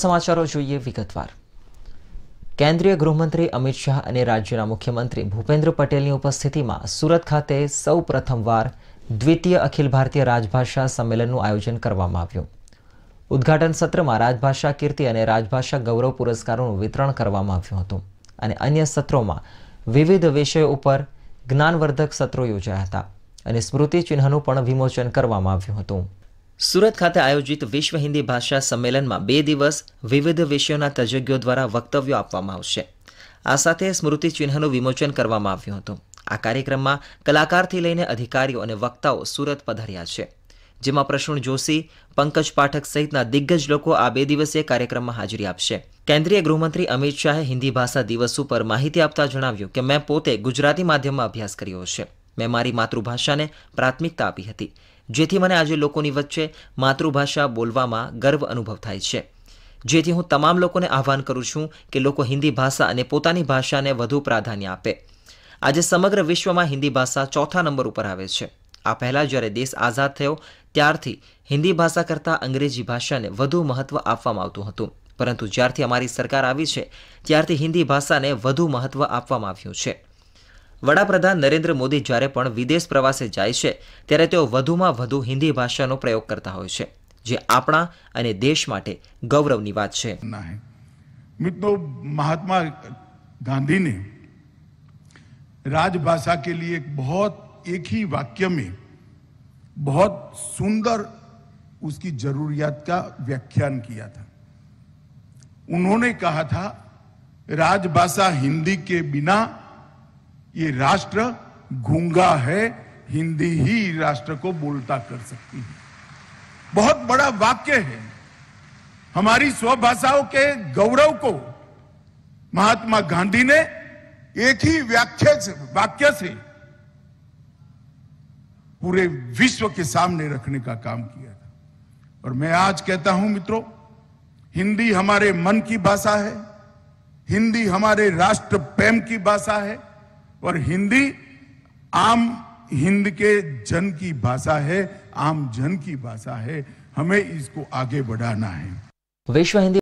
સમાચારો જોઈએ વિગતવાર કેન્દ્રીય ગૃહમંત્રી અમિત શાહ અને રાજ્યના મુખ્યમંત્રી ભૂપેન્દ્ર પટેલની ઉપસ્થિતિમાં સુરત ખાતે સૌ પ્રથમવાર દ્વિતીય અખિલ ભારતીય રાજભાષા સંમેલનનું આયોજન કરવામાં આવ્યું ઉદ્ઘાટન સત્રમાં રાજભાષા કીર્તિ અને રાજભાષા ગૌરવ પુરસ્કારોનું વિતરણ કરવામાં આવ્યું હતું અને અન્ય સત્રોમાં વિવિધ વિષયો ઉપર જ્ઞાનવર્ધક સત્રો યોજાયા હતા અને સ્મૃતિ ચિહ્નનું પણ વિમોચન કરવામાં આવ્યું હતું સુરત ખાતે આયોજિત વિશ્વ હિન્દી ભાષા સંમેલનમાં બે દિવસ વિવિધ વિષયોના તજજ્ઞો દ્વારા વક્તવ્યો આપવામાં આવશે આ સાથે સ્મૃતિ ચિહ્નનું વિમોચન કરવામાં આવ્યું હતું આ કાર્યક્રમમાં કલાકારથી લઈને અધિકારીઓ અને વક્તાઓ સુરત પધાર્યા છે જેમાં પ્રસૂણ જોશી પંકજ પાઠક સહિતના દિગ્ગજ લોકો આ બે દિવસીય કાર્યક્રમમાં હાજરી આપશે કેન્દ્રીય ગૃહમંત્રી અમિત શાહે હિન્દી ભાષા દિવસ ઉપર માહિતી આપતા જણાવ્યું કે મેં પોતે ગુજરાતી માધ્યમમાં અભ્યાસ કર્યો છે મેં મારી માતૃભાષાને પ્રાથમિકતા આપી હતી જેથી મને આજે લોકોની વચ્ચે માતૃભાષા બોલવામાં ગર્વ અનુભવ થાય છે જેથી હું તમામ લોકોને આહવાન કરું છું કે લોકો હિન્દી ભાષા અને પોતાની ભાષાને વધુ પ્રાધાન્ય આપે આજે સમગ્ર વિશ્વમાં હિન્દી ભાષા ચોથા નંબર ઉપર આવે છે આ પહેલાં જ્યારે દેશ આઝાદ થયો ત્યારથી હિન્દી ભાષા કરતાં અંગ્રેજી ભાષાને વધુ મહત્ત્વ આપવામાં આવતું હતું પરંતુ જ્યારથી અમારી સરકાર આવી છે ત્યારથી હિન્દી ભાષાને વધુ મહત્ત્વ આપવામાં આવ્યું છે વડાપ્રધાન નરેન્દ્ર મોદી જ્યારે પણ વિદેશ પ્રવાસે જાય છે ત્યારે તેઓ વધુમાં વધુ હિન્દી ભાષાનો પ્રયોગ કરતા હોય છે જે આપણા અને દેશ માટે ગૌરવની વાત છે મિત્રો મહાત્મા ગાંધીને રાજભાષા કે के लिए एक बहुत एक ही वाक्य में बहुत सुंदर उसकी जरूरियात का व्याख्यान किया था उन्होंने कहा था राजभाषा हिंदी के ये राष्ट्र घूंगा है हिंदी ही राष्ट्र को बोलता कर सकती है बहुत बड़ा वाक्य है हमारी स्वभाषाओं के गौरव को महात्मा गांधी ने एक ही व्याख्या से वाक्य से पूरे विश्व के सामने रखने का काम किया था और मैं आज कहता हूं मित्रों हिंदी हमारे मन की भाषा है हिंदी हमारे राष्ट्र प्रेम की भाषा है और हिंदी आम हिंद के जन की भाषा है आम जन की भाषा है हमें इसको आगे बढ़ाना है विश्व हिंदी